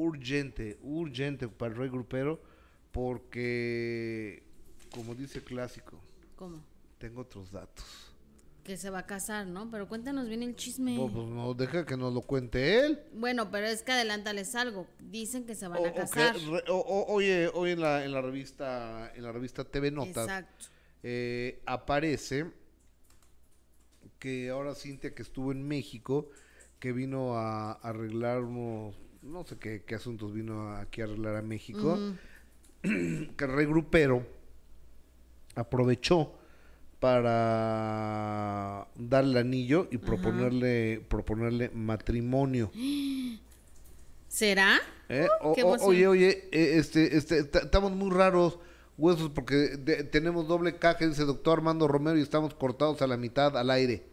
urgente, urgente para el Rey Grupero, porque, como dice clásico, ¿cómo? Tengo otros datos. Que se va a casar, ¿no? Pero cuéntanos bien el chisme. No, pues no, deja que nos lo cuente él. Bueno, pero es que adelántales algo. Dicen que se van a casar. oye, hoy en la, en la revista, en la revista TV Notas. Eh, aparece que ahora Cintia que estuvo en México, que vino a, a arreglar no sé qué, asuntos vino aquí a arreglar a México, que el aprovechó para darle anillo y proponerle, proponerle matrimonio. ¿Será? ¿Eh? Uh, oye, oye, eh, este, este estamos muy raros, huesos, porque tenemos doble caja, dice doctor Armando Romero, y estamos cortados a la mitad al aire.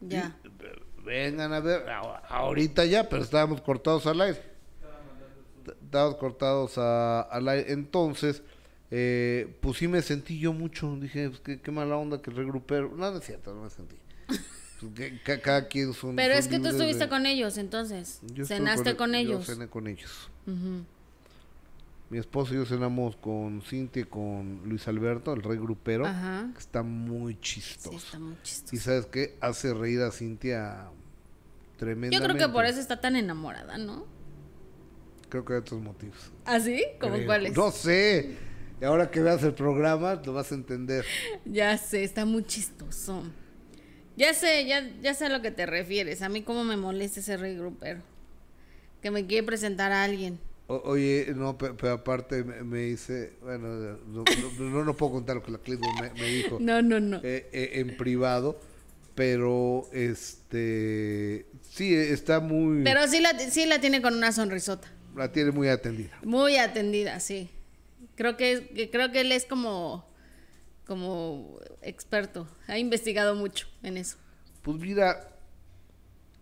Ya vengan a ver, ahorita ya, pero estábamos cortados al aire. Estábamos cortados a, al aire. Entonces, eh, pues sí me sentí yo mucho. Dije, pues, qué, mala onda que regrupero. Nada es cierto, no me sentí. Pues, cada, quien son, Pero es que tú estuviste con ellos, entonces. cenaste con, ellos. Yo cené con ellos. Mi esposo y yo cenamos con Cintia y con Luis Alberto, el rey grupero, que está muy chistoso. Y sabes qué? Hace reír a Cintia tremendamente. Yo creo que por eso está tan enamorada, ¿no? Creo que hay otros motivos. ¿Ah, sí? ¿Cómo cuáles? No sé. Y ahora que veas el programa, lo vas a entender. Ya sé, está muy chistoso. Ya sé, ya, ya sé a lo que te refieres. A mí cómo me molesta ese rey grupero. Que me quiere presentar a alguien oye, no, pero, aparte me, dice, bueno, no, no, puedo contar lo que la clínica me, dijo. No, no, no. Eh, eh, en privado, pero este, sí, está muy... Pero sí la, sí la tiene con una sonrisota. La tiene muy atendida. Muy atendida, sí. Creo que, creo que él es como, como experto, ha investigado mucho en eso. Pues mira,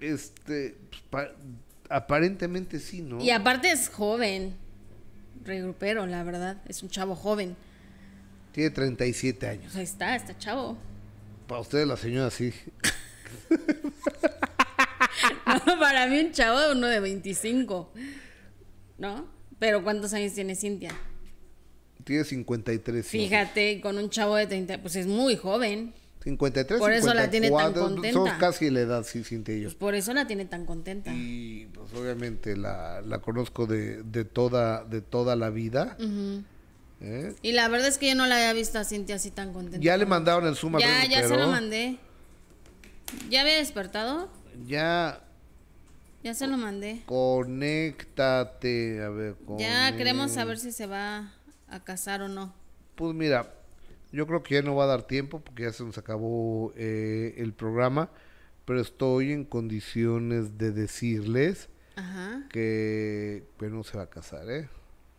este, pues, Aparentemente sí, ¿no? Y aparte es joven, regrupero, la verdad, es un chavo joven. Tiene 37 años. Pues ahí está, está chavo. Para ustedes la señora sí. para mí un chavo de uno de 25, ¿no? Pero ¿cuántos años tiene Cintia? Tiene 53. Fíjate, con un chavo de 30, pues es muy joven. 53, Por eso la tiene tan contenta. Son casi la edad, sí, Cintia pues por eso la tiene tan contenta. Y pues obviamente la, conozco de, de, toda, de toda la vida. ¿Eh? Y la verdad es que yo no la había visto a Cintia así tan contenta. Ya le mandaron el suma. Ya, ya se lo mandé. ¿Ya había despertado? Ya. Ya se lo mandé. Conéctate, a ver. Conéctate. Ya queremos saber si se va a casar o no. Pues mira, yo creo que ya no va a dar tiempo porque ya se nos acabó eh, el programa, pero estoy en condiciones de decirles que pues, no se va a casar, ¿eh?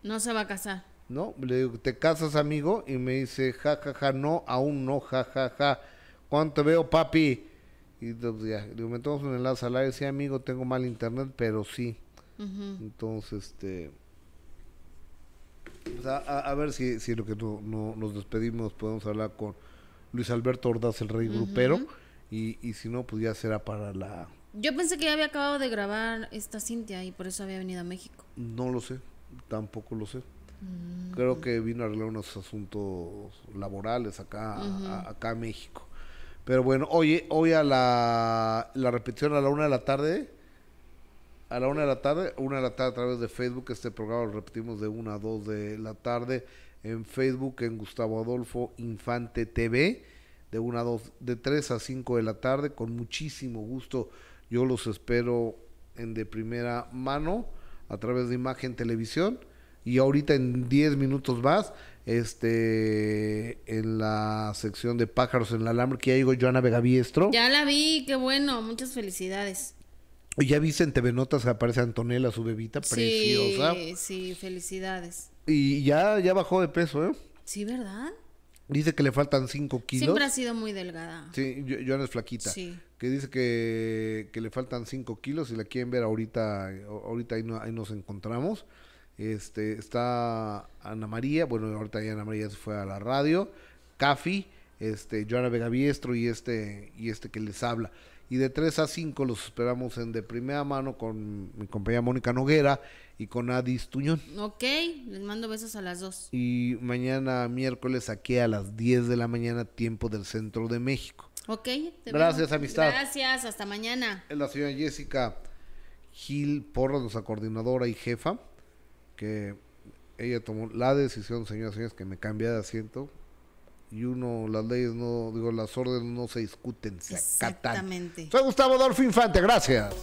No se va a casar. No, le digo, ¿te casas, amigo? Y me dice, ja, ja, ja, no, aún no, ja, ja, ja. ¿Cuánto veo, papi? Y entonces ya, digo, metemos un enlace al aire, sí, amigo, tengo mal internet, pero sí. Entonces, este pues, a, ver si, si lo que no, nos despedimos podemos hablar con Luis Alberto Ordaz, el rey grupero, y, si no, pues ya será para la... Yo pensé que ya había acabado de grabar esta Cintia y por eso había venido a México. No lo sé, tampoco lo sé. Mm. Creo que vino a arreglar unos asuntos laborales acá, acá México. Pero bueno, oye, hoy a la, la repetición a la una de la tarde, a la una de la tarde, una de la tarde a través de Facebook. Este programa lo repetimos de una a dos de la tarde en Facebook, en Gustavo Adolfo Infante TV, de una a dos, de tres a cinco de la tarde. Con muchísimo gusto, yo los espero en de primera mano a través de Imagen Televisión. Y ahorita en 10 minutos más, este, en la sección de pájaros en la alambre, que ya llegó Joana Ya la vi, qué bueno, muchas felicidades. Ya viste en TV Notas aparece Antonella, su bebita preciosa. Sí, sí, felicidades. Y ya, ya bajó de peso, ¿eh? Sí, ¿verdad? Dice que le faltan 5 kilos. Siempre ha sido muy delgada. Sí, yo, es flaquita. Sí. Que dice que, le faltan 5 kilos y la quieren ver ahorita, ahorita ahí, nos encontramos. Este, está Ana María, bueno, ahorita ahí Ana María se fue a la radio. Cafi, este, Joana Vegaviestro y este, y este que les habla y de 3 a 5 los esperamos en de primera mano con mi compañera Mónica Noguera y con Adis Tuñón. Ok, les mando besos a las dos. Y mañana miércoles aquí a las 10 de la mañana, tiempo del centro de México. Ok, gracias amistad. Gracias, hasta mañana. Es la señora Jessica Gil Porras, nuestra coordinadora y jefa, que ella tomó la decisión, señoras y señores, que me cambia de asiento y uno, las leyes no, digo, las órdenes no se discuten, se acatan. Exactamente. Soy Gustavo Adolfo Infante, gracias.